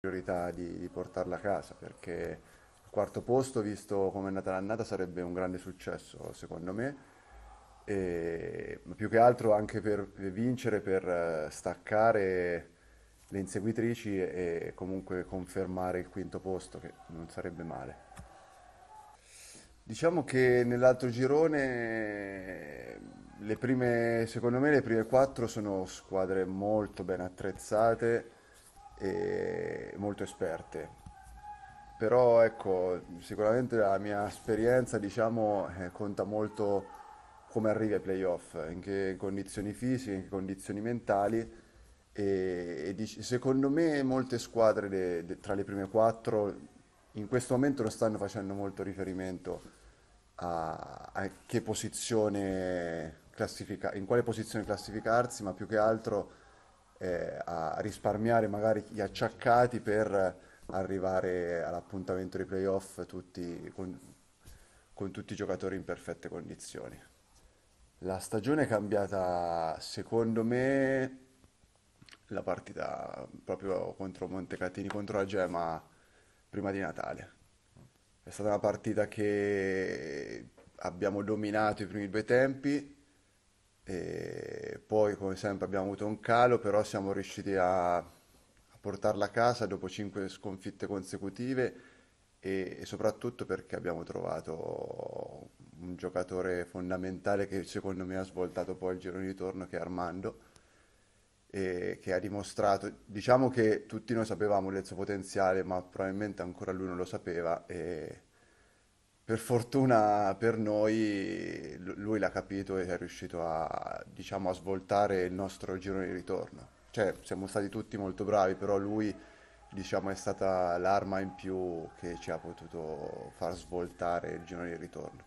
priorità di, di, portarla a casa perché il quarto posto, visto come è nata l'annata, sarebbe un grande successo secondo me. E, ma più che altro anche per vincere, per eh, staccare le inseguitrici e comunque confermare il quinto posto, che non sarebbe male. Diciamo che nell'altro girone, le prime, secondo me, le prime quattro sono squadre molto ben attrezzate e molto esperte. Però ecco, sicuramente la mia esperienza diciamo eh, conta molto come arrivi ai playoff, in che condizioni fisiche, in che condizioni mentali e, e secondo me molte squadre de, de, tra le prime quattro in questo momento non stanno facendo molto riferimento a, a che posizione classifica, in quale posizione classificarsi, ma più che altro eh, a risparmiare magari gli acciaccati per arrivare all'appuntamento dei playoff tutti, con, con tutti i giocatori in perfette condizioni. La stagione è cambiata, secondo me, la partita proprio contro Montecatini, contro la Gema, prima di Natale. È stata una partita che abbiamo dominato i primi due tempi, poi, come sempre, abbiamo avuto un calo, però siamo riusciti a, a portarla a casa dopo cinque sconfitte consecutive e, e soprattutto perché abbiamo trovato un giocatore fondamentale che secondo me ha svoltato poi il giro di ritorno, che è Armando, e che ha dimostrato, diciamo che tutti noi sapevamo il suo potenziale, ma probabilmente ancora lui non lo sapeva. E per fortuna per noi lui l'ha capito ed è riuscito a, diciamo, a svoltare il nostro giro di ritorno. Cioè, siamo stati tutti molto bravi, però lui, diciamo, è stata l'arma in più che ci ha potuto far svoltare il giro di ritorno.